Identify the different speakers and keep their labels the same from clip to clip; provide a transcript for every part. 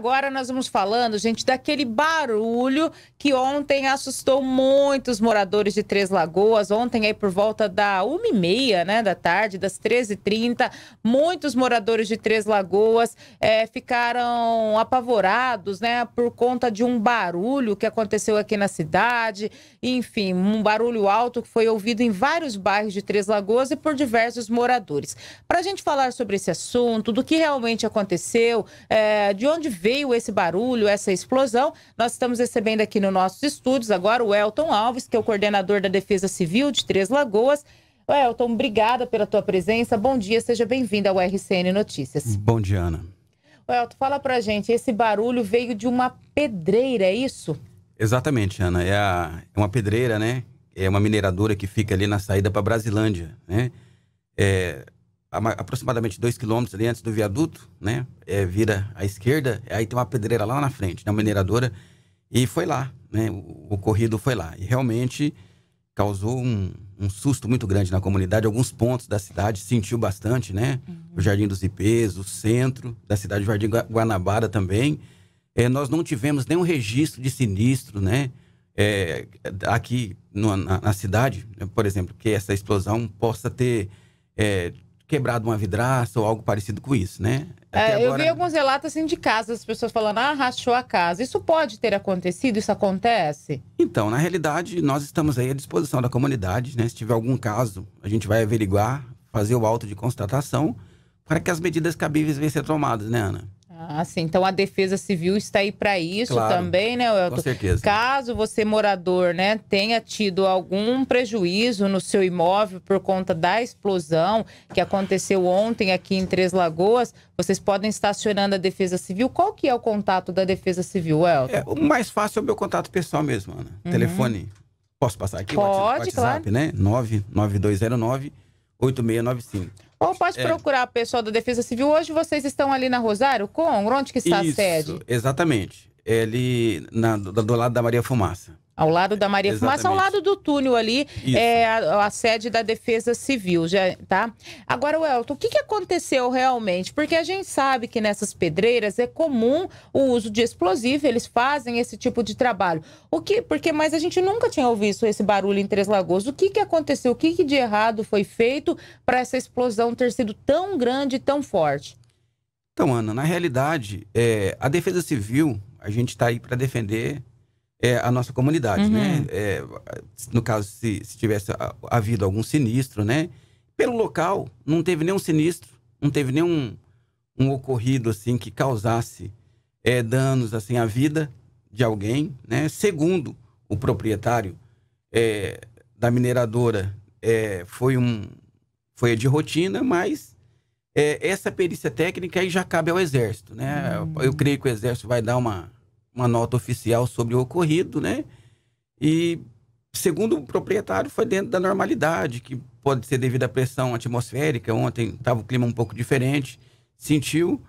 Speaker 1: Agora nós vamos falando, gente, daquele barulho que ontem assustou muitos moradores de Três Lagoas. Ontem, aí por volta da 1h30 né, da tarde, das 13h30, muitos moradores de Três Lagoas é, ficaram apavorados né, por conta de um barulho que aconteceu aqui na cidade. Enfim, um barulho alto que foi ouvido em vários bairros de Três Lagoas e por diversos moradores. Para a gente falar sobre esse assunto, do que realmente aconteceu, é, de onde veio veio esse barulho, essa explosão. Nós estamos recebendo aqui nos nossos estúdios agora o Elton Alves, que é o coordenador da Defesa Civil de Três Lagoas. Elton, obrigada pela tua presença. Bom dia, seja bem-vindo ao RCN Notícias.
Speaker 2: Bom dia, Ana.
Speaker 1: Elton, fala pra gente, esse barulho veio de uma pedreira, é isso?
Speaker 2: Exatamente, Ana. É, a, é uma pedreira, né? É uma mineradora que fica ali na saída para Brasilândia, né? É, aproximadamente dois quilômetros ali antes do viaduto, né? É, vira à esquerda, aí tem uma pedreira lá na frente, na né? mineradora, e foi lá, né? O, ocorrido foi lá. E realmente causou um, um, susto muito grande na comunidade. Alguns pontos da cidade sentiu bastante, né? Uhum. O Jardim dos Ipês, o centro da cidade, o Jardim Guanabara também. É, nós não tivemos nenhum registro de sinistro, né? É, aqui no, na, na, cidade, né? por exemplo, que essa explosão possa ter é, quebrado uma vidraça ou algo parecido com isso, né? É, agora... Eu vi
Speaker 1: alguns relatos assim, de casa, as pessoas falando, ah, rachou a casa. Isso pode ter acontecido? Isso acontece?
Speaker 2: Então, na realidade, nós estamos aí à disposição da comunidade, né? Se tiver algum caso, a gente vai averiguar, fazer o auto de constatação para que as medidas cabíveis venham a ser tomadas, né, Ana?
Speaker 1: Assim, então a Defesa Civil está aí para isso claro, também, né, Elton? Com certeza. Caso você morador, né, tenha tido algum prejuízo no seu imóvel por conta da explosão que aconteceu ontem aqui em Três Lagoas, vocês podem estar acionando a Defesa Civil. Qual que é o contato da Defesa Civil, Elton? É, o
Speaker 2: mais fácil é o meu contato pessoal mesmo, Ana. Uhum. Telefone. Posso passar aqui? Pode, WhatsApp, claro. né? 99209 8695. Ou pode é. procurar
Speaker 1: o pessoal da Defesa Civil. Hoje vocês estão ali na Rosário Congro, onde que está Isso, a sede?
Speaker 2: exatamente. É ali na, do, do lado da Maria Fumaça.
Speaker 1: Ao lado da Maria Exatamente. Fumaça, ao lado do túnel ali, Isso. é a, a, sede da Defesa Civil, já, tá? Agora, Welton, o que, que aconteceu realmente? Porque a gente sabe que nessas pedreiras é comum o uso de explosivo, eles fazem esse tipo de trabalho. O que, porque, mas a gente nunca tinha ouvido esse barulho em Três Lagoas. O que, que aconteceu? O que, que de errado foi feito para essa explosão ter sido tão grande e tão forte?
Speaker 2: Então, Ana, na realidade, é, a Defesa Civil, a gente está aí para defender é, a nossa comunidade, né? uhum. né? É, no caso, se, se tivesse havido algum sinistro, né? Pelo local, não teve nenhum sinistro, não teve nenhum um ocorrido, assim, que causasse é, danos, assim, à vida de alguém, né? Segundo o proprietário é, da mineradora, é, foi um... Foi de rotina, mas é, essa perícia técnica aí já cabe ao Exército, né? Hum. Eu creio que o Exército vai dar uma uma nota oficial sobre o ocorrido, né? E segundo o proprietário, foi dentro da normalidade, que pode ser devido à pressão atmosférica. Ontem estava o clima um pouco diferente, sentiu.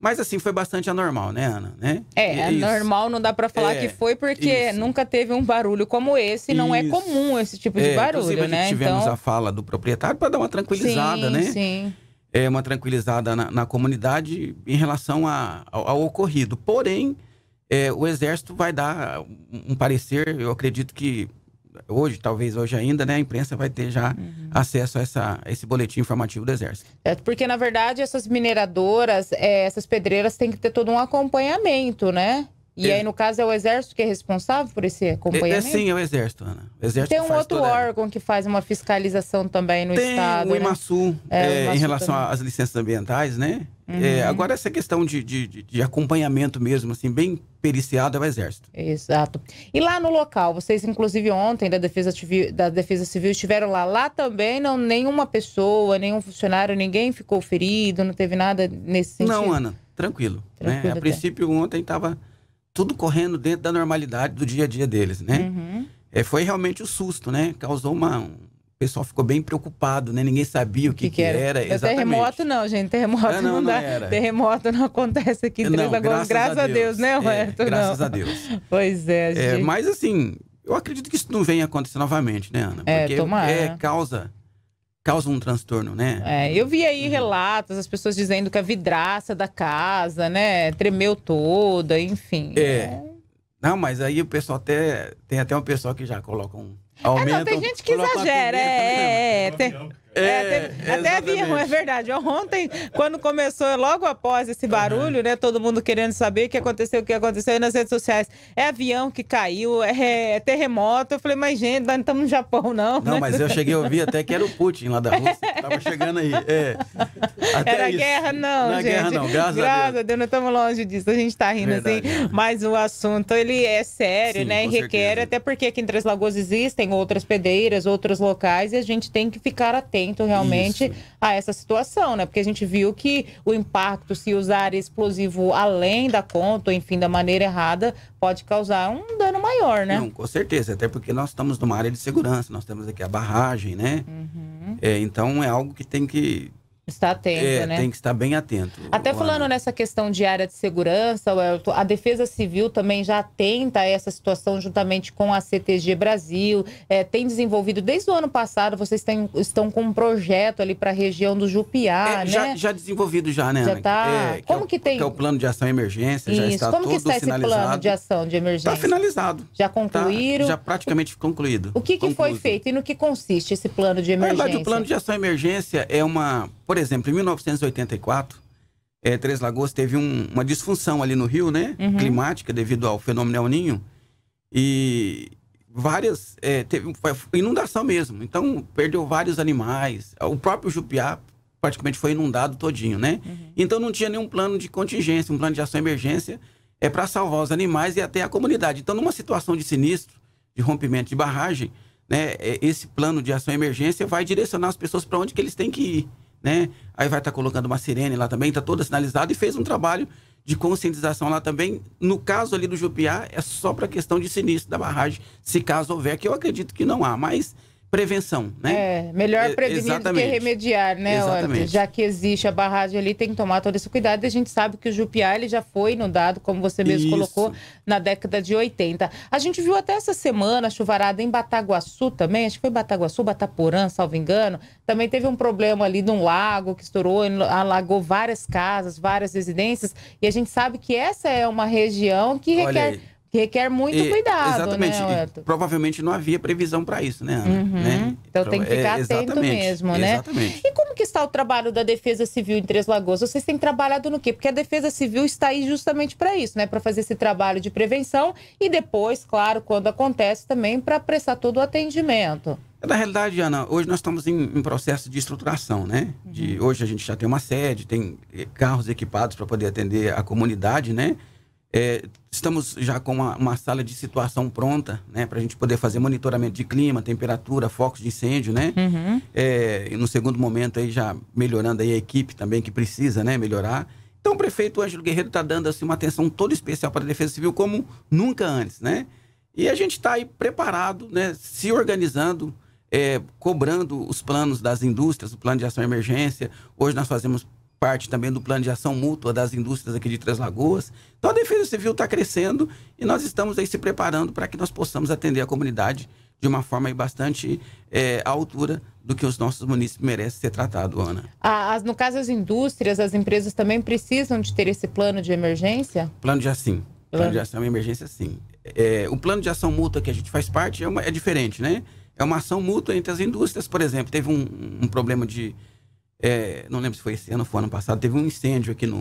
Speaker 2: Mas assim, foi bastante anormal, né, Ana? Né? É, é anormal
Speaker 1: não dá para falar é, que foi, porque isso. nunca teve um barulho como esse, não é isso. é comum esse tipo de é, barulho, né? Tivemos então... a
Speaker 2: fala do proprietário para dar uma tranquilizada, sim, né? Sim. É uma tranquilizada na, na comunidade em relação a, ao, ao ocorrido. Porém, é, o Exército vai dar um parecer, eu acredito que hoje, talvez hoje ainda, né, a imprensa vai ter já uhum. acesso a, essa, esse boletim informativo do Exército.
Speaker 1: É, porque, na verdade, essas mineradoras, é, essas pedreiras têm que ter todo um acompanhamento, né? E é. aí, no caso, é o Exército que é responsável por esse acompanhamento? É, é sim, é o
Speaker 2: Exército, Ana. O exército tem um outro
Speaker 1: órgão que faz uma fiscalização também no tem Estado, Tem o IMASU, né? é, o IMASU é, em relação
Speaker 2: também. às licenças ambientais, né? É, uhum. É, agora, essa questão de, de, de, acompanhamento mesmo, assim, bem periciado é o Exército.
Speaker 1: Exato. E lá no local, vocês, inclusive, ontem da Defesa, da Defesa Civil estiveram lá. Lá também não nenhuma pessoa, nenhum funcionário, ninguém ficou ferido, não teve nada nesse sentido? Não, Ana,
Speaker 2: tranquilo. Né? tranquilo né? A princípio, ontem estava tudo correndo dentro da normalidade do dia a dia deles, né? Uhum. É, foi realmente o um susto, né? Causou uma, o pessoal ficou bem preocupado, né? Ninguém sabia o que, que, que era. era. É terremoto
Speaker 1: não, gente. Terremoto ah, não, não, dá. Não terremoto não acontece aqui em Três Lagoas. Graças, a Deus, Deus né, é, Roberto? É, graças não. a Deus. Pois é, é gente. É, mas
Speaker 2: assim, eu acredito que isso não venha acontecer novamente, né, Ana? Porque é, tomara. é causa causa um transtorno, né?
Speaker 1: É, eu vi aí uhum. relatos, as pessoas dizendo que a vidraça da casa, né, tremeu toda,
Speaker 2: enfim. É. é. Não, mas aí o pessoal até tem até um pessoal que já coloca um Aumenta, é, não, tem gente que exagera. É,
Speaker 1: é, é, até avião, é verdade. Ontem, quando começou, logo após esse barulho, né? Todo mundo querendo saber o que aconteceu, o que aconteceu nas redes sociais. É avião que caiu, é, é terremoto. Eu falei, mas gente, nós não estamos no Japão, não. Não, mas eu cheguei a ouvir
Speaker 2: até que era o Putin lá da Rússia. Tava chegando aí. É.
Speaker 1: Até era isso. guerra, não, não gente. Guerra, não. Graças, Graças a Deus. Deus não estamos longe disso. A gente está rindo verdade. assim. Mas o assunto, ele é sério, Sim, né? E requer, certeza. até porque aqui em Três Lagoas existem tem outras pedreiras, outros locais, e a gente tem que ficar atento realmente Isso. a essa situação, né? Porque a gente viu que o impacto, se usar explosivo além da conta, enfim, da maneira errada, pode causar um dano maior, né? Não,
Speaker 2: com certeza, até porque nós estamos numa área de segurança, nós temos aqui a barragem, né? Uhum. É, então é algo que tem que
Speaker 1: está atento, é, né? Tem que
Speaker 2: estar bem atento. Até falando
Speaker 1: nessa questão de área de segurança, a Defesa Civil também já atenta a essa situação juntamente com a CTG Brasil. É, tem desenvolvido desde o ano passado, vocês têm, estão com um projeto ali para a região do Jupiá, é, né? Já,
Speaker 2: já, desenvolvido já, né? Já está. É, é, como que, que tem? Que é o plano de ação e emergência, Isso. já está como todo que está esse plano de
Speaker 1: ação de emergência? Está finalizado. Já concluíram? Tá, já
Speaker 2: praticamente concluído.
Speaker 1: O que, que foi feito e no que consiste esse plano de emergência? Na verdade, o plano de
Speaker 2: ação e emergência é uma por exemplo, em 1984, é, eh, Três Lagoas teve um, uma disfunção ali no rio, né? Uhum. Climática, devido ao fenômeno El Ninho. E várias. É, teve inundação mesmo. Então, perdeu vários animais. O próprio Jupiá praticamente foi inundado todinho, né? Uhum. Então, não tinha nenhum plano de contingência, um plano de ação emergência é eh, para salvar os animais e até a comunidade. Então, numa situação de sinistro, de rompimento de barragem, né, esse plano de ação emergência vai direcionar as pessoas para onde que eles têm que ir né? Aí vai estar tá colocando uma sirene lá também, está toda sinalizada e fez um trabalho de conscientização lá também. No caso ali do Jupiá, é só para questão de sinistro da barragem, se caso houver, que eu acredito que não há, mas prevenção, né? É, melhor prevenir Exatamente. do que remediar,
Speaker 1: né, Exatamente. Já que existe a barragem ali, tem que tomar todo esse cuidado. E a gente sabe que o Jupiá ele já foi inundado, como você mesmo Isso. colocou, na década de 80. A gente viu até essa semana a chuvarada em Bataguaçu também, acho que foi Bataguaçu, Bataporã, salvo engano. Também teve um problema ali num lago que estourou, alagou várias casas, várias residências. E a gente sabe que essa é uma região que Olha requer... Aí Requer muito e, cuidado, exatamente, né, Exatamente.
Speaker 2: Provavelmente não havia previsão para isso, né, Ana? Uhum. Né? Então tem que então, ficar é, atento mesmo, né? Exatamente. E
Speaker 1: como que está o trabalho da Defesa Civil em Três Lagoas? Vocês têm trabalhado no quê? Porque a Defesa Civil está aí justamente para isso, né? Para fazer esse trabalho de prevenção e depois, claro, quando acontece também, para prestar todo o atendimento.
Speaker 2: Na realidade, Ana, hoje nós estamos em, em processo de estruturação, né? De, uhum. hoje a gente já tem uma sede, tem eh, carros equipados para poder atender a comunidade, né? É, estamos já com uma, uma, sala de situação pronta, né, para a gente poder fazer monitoramento de clima, temperatura, focos de incêndio, né? Uhum. É, no segundo momento aí já melhorando aí a equipe também que precisa, né, melhorar. Então o prefeito Ângelo Guerreiro está dando assim uma atenção toda especial para a Defesa Civil como nunca antes, né? E a gente está aí preparado, né, se organizando. É, cobrando os planos das indústrias, o plano de ação emergência. Hoje nós fazemos parte também do plano de ação mútua das indústrias aqui de Três Lagoas. Então a Defesa Civil está crescendo e nós estamos aí se preparando para que nós possamos atender a comunidade de uma forma bastante é, à altura do que os nossos municípios merecem ser tratados, Ana.
Speaker 1: As, no caso, as indústrias, as empresas também precisam de ter esse plano de emergência?
Speaker 2: Plano de assim. Plano de ação e emergência, sim. É, o plano de ação mútua que a gente faz parte é, uma, é diferente, né? É uma ação mútua entre as indústrias. Por exemplo, teve um, um problema de, é, não lembro se foi esse ano ou foi ano passado, teve um incêndio aqui no,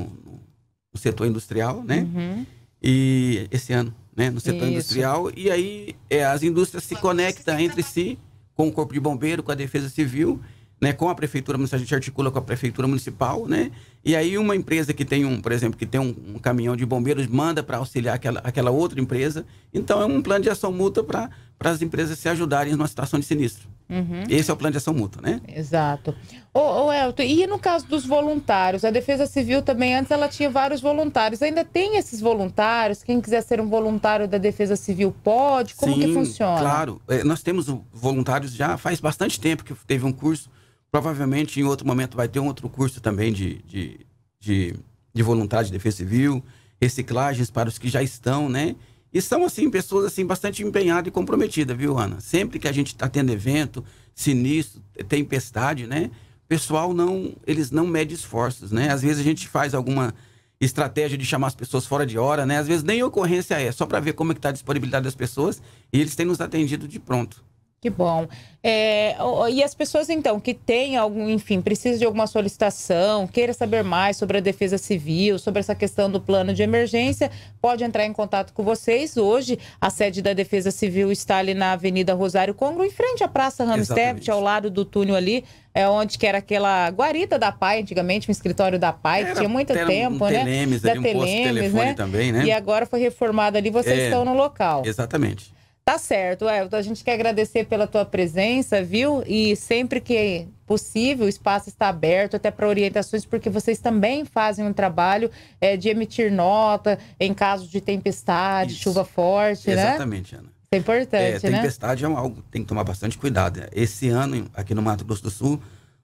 Speaker 2: no setor industrial, né? Uhum. E esse ano, né? No setor Isso. industrial. E aí é, as indústrias se conectam entre si, com o Corpo de Bombeiro, com a Defesa Civil, né? Com a Prefeitura Municipal, a gente articula com a Prefeitura Municipal, né? E aí uma empresa que tem um, por exemplo, que tem um, um caminhão de bombeiros manda para auxiliar aquela, aquela outra empresa. Então é um plano de ação mútua para as empresas se ajudarem numa situação de sinistro. Uhum. Esse é o plano de ação mútua, né?
Speaker 1: Exato. Ô, ô, Elton, e no caso dos voluntários? A Defesa Civil também, antes ela tinha vários voluntários. Ainda tem esses voluntários? Quem quiser ser um voluntário da Defesa Civil pode? Como Sim, que funciona? claro.
Speaker 2: É, nós temos voluntários já faz bastante tempo que teve um curso Provavelmente, em outro momento, vai ter um outro curso também de, de, de, de voluntário de defesa civil, reciclagens para os que já estão, né? E são, assim, pessoas, assim, bastante empenhadas e comprometidas, viu, Ana? Sempre que a gente está tendo evento, sinistro, tempestade, né? O pessoal não, eles não mede esforços, né? Às vezes a gente faz alguma estratégia de chamar as pessoas fora de hora, né? Às vezes nem ocorrência é, só para ver como é que está a disponibilidade das pessoas e eles têm nos atendido de pronto.
Speaker 1: Que bom. É, e as pessoas, então, que têm algum, enfim, precisam de alguma solicitação, queira saber mais sobre a defesa civil, sobre essa questão do plano de emergência, pode entrar em contato com vocês. Hoje, a sede da Defesa Civil está ali na Avenida Rosário Congro, em frente à Praça Ramstedt, é ao lado do túnel ali, é onde que era aquela guarida da PAI, antigamente, um escritório da PAI, que tinha muito tempo, um né? Telemes, da ali, um telemes, posto telefone né? também, né? E agora foi reformado ali, vocês é, estão no local.
Speaker 2: Exatamente.
Speaker 1: Tá certo, Elton. A gente quer agradecer pela tua presença, viu? E sempre que possível, o espaço está aberto até para orientações, porque vocês também fazem um trabalho é, de emitir nota em caso de tempestade, Isso. chuva forte, Exatamente, né? Exatamente, Ana. Isso é importante, é, né?
Speaker 2: Tempestade é algo tem que tomar bastante cuidado. Né? Esse ano, aqui no Mato Grosso do Sul,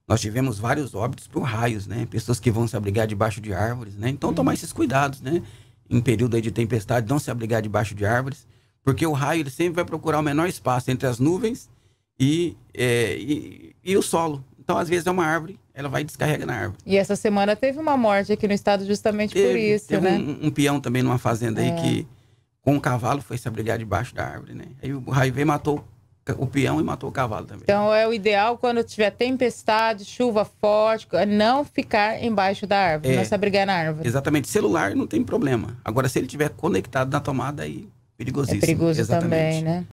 Speaker 2: nós tivemos vários óbitos por raios, né? Pessoas que vão se abrigar debaixo de árvores, né? Então, tomar uhum. esses cuidados, né? Em período de tempestade, não se abrigar debaixo de árvores. Porque o raio ele sempre vai procurar o menor espaço entre as nuvens e, é, e, e o solo. Então, às vezes, é uma árvore, ela vai e descarrega na árvore.
Speaker 1: E essa semana teve uma morte aqui no estado justamente teve, por isso, teve né?
Speaker 2: Um, um peão também numa fazenda é. aí que, com o um cavalo, foi se abrigar debaixo da árvore, né? Aí o raio veio matou o peão e matou o cavalo também.
Speaker 1: Então é o ideal quando tiver tempestade, chuva forte, é não ficar embaixo da árvore, é, não se abrigar na árvore.
Speaker 2: Exatamente. Celular não tem problema. Agora, se ele estiver conectado na tomada, aí perigosíssimo. É perigoso exatamente. também,
Speaker 1: né?